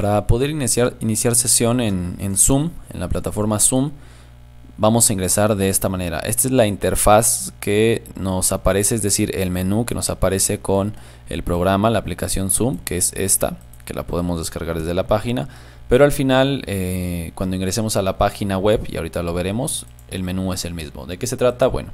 Para poder iniciar, sesión en, Zoom, en la plataforma Zoom, vamos a ingresar de esta manera. Esta es la interfaz que nos aparece, es decir, el menú que nos aparece con el programa, la aplicación Zoom, que es esta, que la podemos descargar desde la página. Pero al final, eh, cuando ingresemos a la página web, y ahorita lo veremos, el menú es el mismo. ¿De qué se trata? Bueno,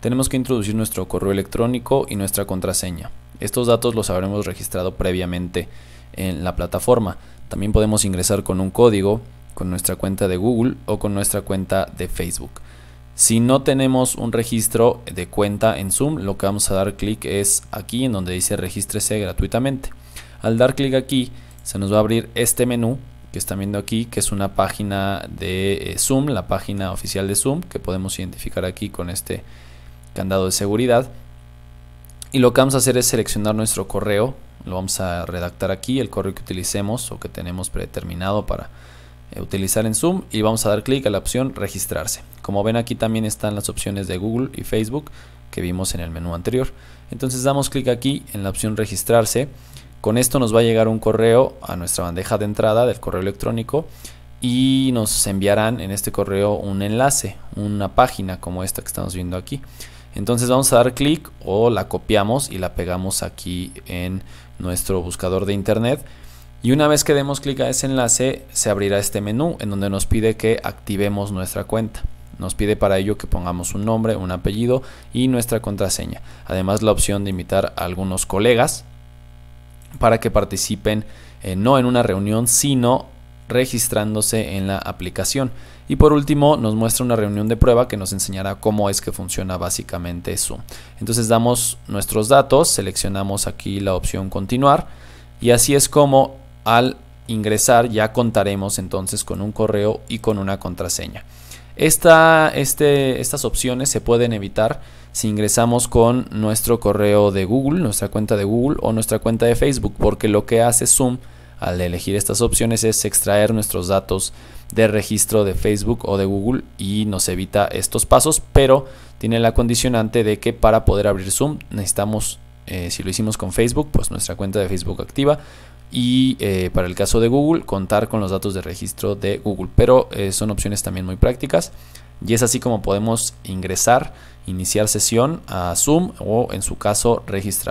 tenemos que introducir nuestro correo electrónico y nuestra contraseña. Estos datos los habremos registrado previamente en la plataforma. También podemos ingresar con un código, con nuestra cuenta de Google o con nuestra cuenta de Facebook. Si no tenemos un registro de cuenta en Zoom, lo que vamos a dar clic es aquí en donde dice regístrese gratuitamente. Al dar clic aquí, se nos va a abrir este menú que están viendo aquí, que es una página de eh, Zoom, la página oficial de Zoom, que podemos identificar aquí con este candado de seguridad. Y lo que vamos a hacer es seleccionar nuestro correo. Lo vamos a redactar aquí, el correo que utilicemos o que tenemos predeterminado para eh, utilizar en Zoom y vamos a dar clic a la opción registrarse. Como ven aquí también están las opciones de Google y Facebook que vimos en el menú anterior. Entonces damos clic aquí en la opción registrarse. Con esto nos va a llegar un correo a nuestra bandeja de entrada del correo electrónico y nos enviarán en este correo un enlace, una página como esta que estamos viendo aquí. Entonces vamos a dar clic o la copiamos y la pegamos aquí en nuestro buscador de internet. Y una vez que demos clic a ese enlace, se abrirá este menú en donde nos pide que activemos nuestra cuenta. Nos pide para ello que pongamos un nombre, un apellido y nuestra contraseña. Además la opción de invitar a algunos colegas para que participen eh, no en una reunión, sino registrándose en la aplicación. Y por último nos muestra una reunión de prueba que nos enseñará cómo es que funciona básicamente Zoom. Entonces damos nuestros datos, seleccionamos aquí la opción continuar y así es como al ingresar ya contaremos entonces con un correo y con una contraseña. Esta, este, estas opciones se pueden evitar si ingresamos con nuestro correo de Google, nuestra cuenta de Google o nuestra cuenta de Facebook, porque lo que hace Zoom al elegir estas opciones es extraer nuestros datos de registro de Facebook o de Google y nos evita estos pasos, pero tiene la condicionante de que para poder abrir Zoom necesitamos, eh, si lo hicimos con Facebook, pues nuestra cuenta de Facebook activa y eh, para el caso de Google contar con los datos de registro de Google, pero eh, son opciones también muy prácticas y es así como podemos ingresar, iniciar sesión a Zoom o en su caso registrar.